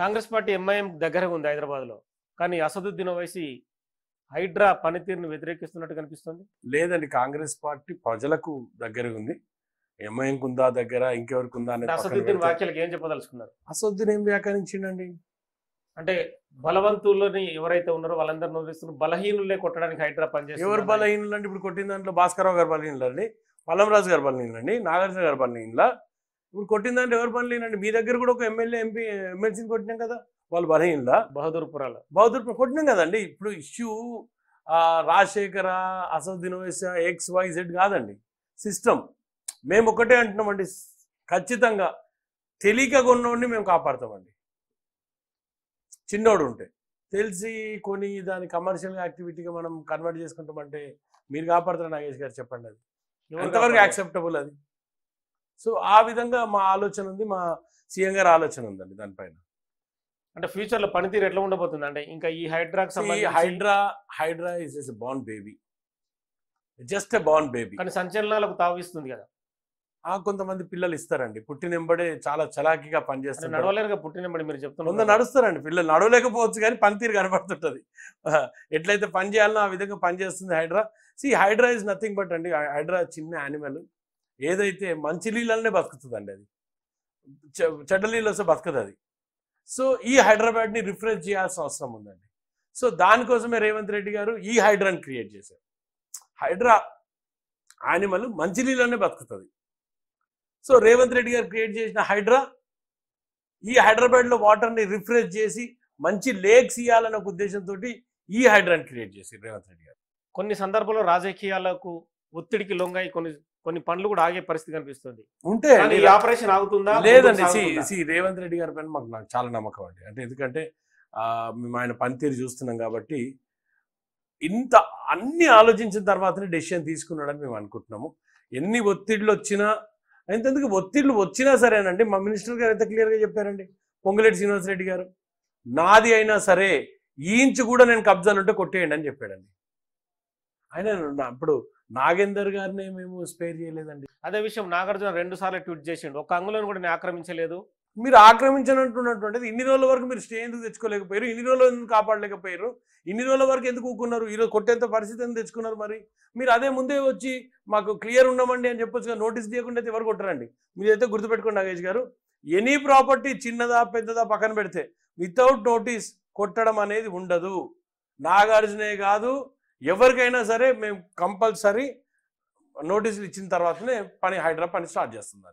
Congress party MIM దగ్గర ఉంది హైదరాబాద్లో కానీ అసదుద్దీన్ వైసి హైడ్రా పనితీరును వ్యతిరేకిస్తున్నట్టు కనిపిస్తుంది లేదండి కాంగ్రెస్ పార్టీ ప్రజలకు దగ్గర ఉంది ఎంఐఎం కుందా దగ్గర ఇంకెవరికి ఉందా అసదుద్దీన్ వ్యాఖ్యలకు ఏం చెప్పదలుచుకున్నారు అసదుద్దీన్ ఏం వ్యాఖ్యానించిండండి అంటే బలవంతులని ఎవరైతే ఉన్నారో వాళ్ళందరూ నిర్వహిస్తున్న బలహీనులే కొట్టడానికి హైడ్రా పనిచేస్తారు ఎవరు బలహీనులు అంటే ఇప్పుడు కొట్టిన దాంట్లో భాస్కరరావు గారు అండి పల్లంరాజు గారు అండి నాగార్జున గారు బలహీనులా ఇప్పుడు కొట్టిన దాంట్లో ఎవరు పని లేనండి మీ దగ్గర కూడా ఒక ఎమ్మెల్యే ఎంపీ ఎమ్మెల్సీని కొట్టినాం కదా వాళ్ళు బలహీనలా బహదూర్పురాల బహదూర్పురం కొట్టినాం కదండి ఇప్పుడు issue Rajashekhar Asad X Y Z కాదండి సిస్టమ్ మేము ఒకటే అంటున్నామండి ఖచ్చితంగా తెలియక కొన్నోడిని మేము కాపాడతామండి చిన్నోడు ఉంటే తెలిసి కొని దాని కమర్షియల్ యాక్టివిటీగా మనం కన్వర్ట్ చేసుకుంటామంటే మీరు కాపాడుతారు నాగేష్ గారు చెప్పండి అది ఎంతవరకు యాక్సెప్టబుల్ అది సో ఆ విధంగా మా ఆలోచన ఉంది మా సీఎం గారి ఆలోచన ఉందండి దానిపైన అంటే ఫ్యూచర్ లో పనితీరు ఎట్లా ఉండబోతుంది అంటే ఇంకా ఈ హైడ్రాక్స్ హైడ్రా హైడ్రా ఇస్ ఇస్ బాన్ బేబీ జస్ట్ బాండ్ బాన్ బేబీ కానీ సంచలనాలకు తావిస్తుంది కదా ఆ కొంతమంది పిల్లలు ఇస్తారండి పుట్టినెంబడే చాలా చలాకీగా పనిచేస్తారు నడవలేరుగా పుట్టినెంబడి మీరు చెప్తున్నారు కొంత నడుస్తారండి పిల్లలు నడవలేకపోవచ్చు కానీ పనితీరు కనబడుతుంటుంది ఎట్లయితే పని చేయాలనో ఆ విధంగా పనిచేస్తుంది హైడ్రా సి హైడ్రా ఇస్ నథింగ్ బట్ అండి హైడ్రా చిన్న యానిమల్ ఏదైతే మంచి నీళ్ళనే బతుకుతుందండి అది చెడ్డ నీళ్ళు వస్తే బతకదు అది సో ఈ హైదరాబాద్ని రిఫ్రెష్ చేయాల్సిన అవసరం ఉందండి సో దానికోసమే రేవంత్ రెడ్డి గారు ఈ హైడ్రాని క్రియేట్ చేశారు హైడ్రా యానిమల్ మంచి నీళ్ళనే బతుకుతుంది సో రేవంత్ రెడ్డి గారు క్రియేట్ చేసిన హైడ్రా ఈ హైదరాబాద్లో వాటర్ని రిఫ్రెష్ చేసి మంచి లేక్స్ ఇవ్వాలన్న ఒక ఉద్దేశంతో ఈ హైడ్రాన్ క్రియేట్ చేసి రేవంత్ రెడ్డి గారు కొన్ని సందర్భాల్లో రాజకీయాలకు ఒత్తిడికి లొంగాయి కొన్ని కొన్ని పనులు కూడా ఆగే పరిస్థితి కనిపిస్తుంది ఉంటే ఈ ఆపరేషన్ ఆగుతుందా లేదండి సి రేవంత్ రెడ్డి గారి పైన మాకు నాకు చాలా నమ్మకం అండి అంటే ఎందుకంటే మేము ఆయన పనితీరు చూస్తున్నాం కాబట్టి ఇంత అన్ని ఆలోచించిన తర్వాతనే డెసిషన్ తీసుకున్నాడని మేము అనుకుంటున్నాము ఎన్ని ఒత్తిళ్ళు వచ్చినా ఎంతెందుకు ఒత్తిళ్ళు వచ్చినా సరేనండి మా మినిస్టర్ గారు ఎంత క్లియర్గా చెప్పారండి పొంగులేటి శ్రీనివాసరెడ్డి గారు నాది అయినా సరే ఈంచు కూడా నేను కబ్జాలుంటే కొట్టేయండి అని చెప్పాడండి ఆయన ఇప్పుడు నాగేందర్ గారిని మేము స్పేర్ చేయలేదండి అదే విషయం నాగార్జున రెండు సార్లు ట్వీట్ చేసిండు ఒక అంగులను కూడా నేను ఆక్రమించలేదు మీరు ఆక్రమించినట్టున్నటువంటిది ఇన్ని రోజుల వరకు మీరు స్టే ఎందుకు తెచ్చుకోలేకపోయారు ఇన్ని రోజులు ఎందుకు కాపాడలేకపోయారు ఇన్ని రోజుల వరకు ఎందుకు ఊకున్నారు ఈరోజు కొట్టేంత పరిస్థితి ఎందుకు తెచ్చుకున్నారు మరి మీరు అదే ముందే వచ్చి మాకు క్లియర్ ఉండమండి అని చెప్పొచ్చు నోటీస్ చేయకుండా ఎవరు కొట్టరండి మీరు అయితే గుర్తుపెట్టుకోండి నాగేష్ గారు ఎనీ ప్రాపర్టీ చిన్నదా పెద్దదా పక్కన పెడితే వితౌట్ నోటీస్ కొట్టడం అనేది ఉండదు నాగార్జునే కాదు ఎవరికైనా సరే మేము కంపల్సరీ నోటీసులు ఇచ్చిన తర్వాతనే పని హైడ్రా పని స్టార్ట్ చేస్తుంది